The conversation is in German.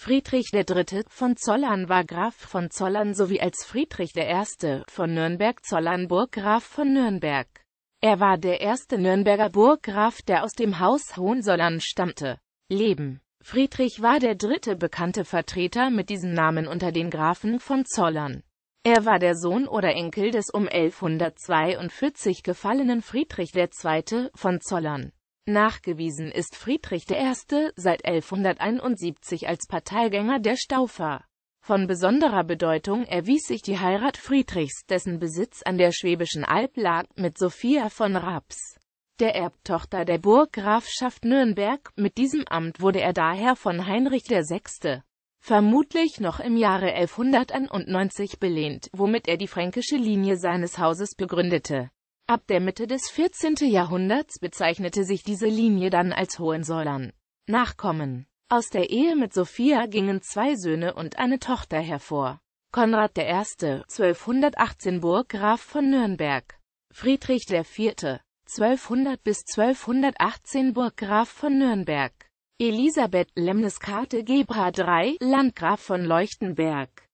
Friedrich III. von Zollern war Graf von Zollern sowie als Friedrich I. von Nürnberg-Zollernburg Graf von Nürnberg. Er war der erste Nürnberger Burggraf, der aus dem Haus Hohenzollern stammte. Leben Friedrich war der dritte bekannte Vertreter mit diesem Namen unter den Grafen von Zollern. Er war der Sohn oder Enkel des um 1142 gefallenen Friedrich II. von Zollern. Nachgewiesen ist Friedrich I. seit 1171 als Parteigänger der Staufer. Von besonderer Bedeutung erwies sich die Heirat Friedrichs, dessen Besitz an der Schwäbischen Alb lag, mit Sophia von Raps, der Erbtochter der Burggrafschaft Nürnberg. Mit diesem Amt wurde er daher von Heinrich VI. vermutlich noch im Jahre 1191 belehnt, womit er die fränkische Linie seines Hauses begründete Ab der Mitte des 14. Jahrhunderts bezeichnete sich diese Linie dann als Hohensäulern. Nachkommen. Aus der Ehe mit Sophia gingen zwei Söhne und eine Tochter hervor. Konrad I. 1218 Burggraf von Nürnberg. Friedrich IV. 1200 bis 1218 Burggraf von Nürnberg. Elisabeth Lemniskate Gebra III, Landgraf von Leuchtenberg.